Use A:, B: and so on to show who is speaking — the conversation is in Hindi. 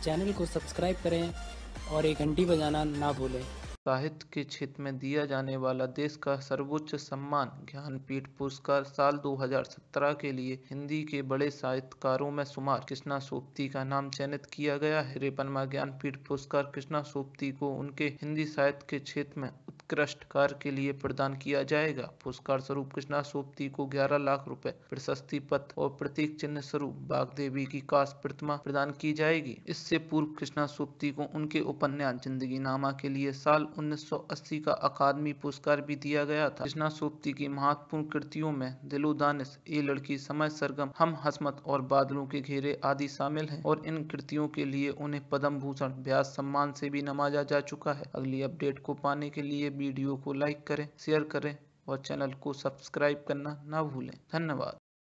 A: चैनल को सब्सक्राइब करें और एक घंटी बजाना ना भूलें साहित्य के क्षेत्र में दिया जाने वाला देश का सर्वोच्च सम्मान ज्ञानपीठ पुरस्कार साल 2017 के लिए हिंदी के बड़े साहित्यकारों में शुमार कृष्णा सोपती का नाम चयनित किया गया है रेपनमा ज्ञानपीठ पुरस्कार कृष्णा सोपती को उनके हिंदी साहित्य के क्षेत्र में कार्य के लिए प्रदान किया जाएगा पुरस्कार स्वरूप कृष्णा सोपती को 11 लाख रुपए प्रशस्ति पत्र और प्रतीक चिन्ह स्वरूप बाग देवी की काश प्रतिमा प्रदान की जाएगी इससे पूर्व कृष्णा सोपती को उनके उपन्यास जिंदगी नामा के लिए साल उन्नीस का अकादमी पुरस्कार भी दिया गया था कृष्णा सोपती की महत्वपूर्ण कृतियों में दिलो दानिश ए लड़की समय सरगम हम हसमत और बादलों के घेरे आदि शामिल है और इन कृतियों के लिए उन्हें पद्म भूषण व्यास सम्मान से भी नवाजा जा चुका है अगली अपडेट को पाने के लिए वीडियो को लाइक करें शेयर करें और चैनल को सब्सक्राइब करना ना भूलें धन्यवाद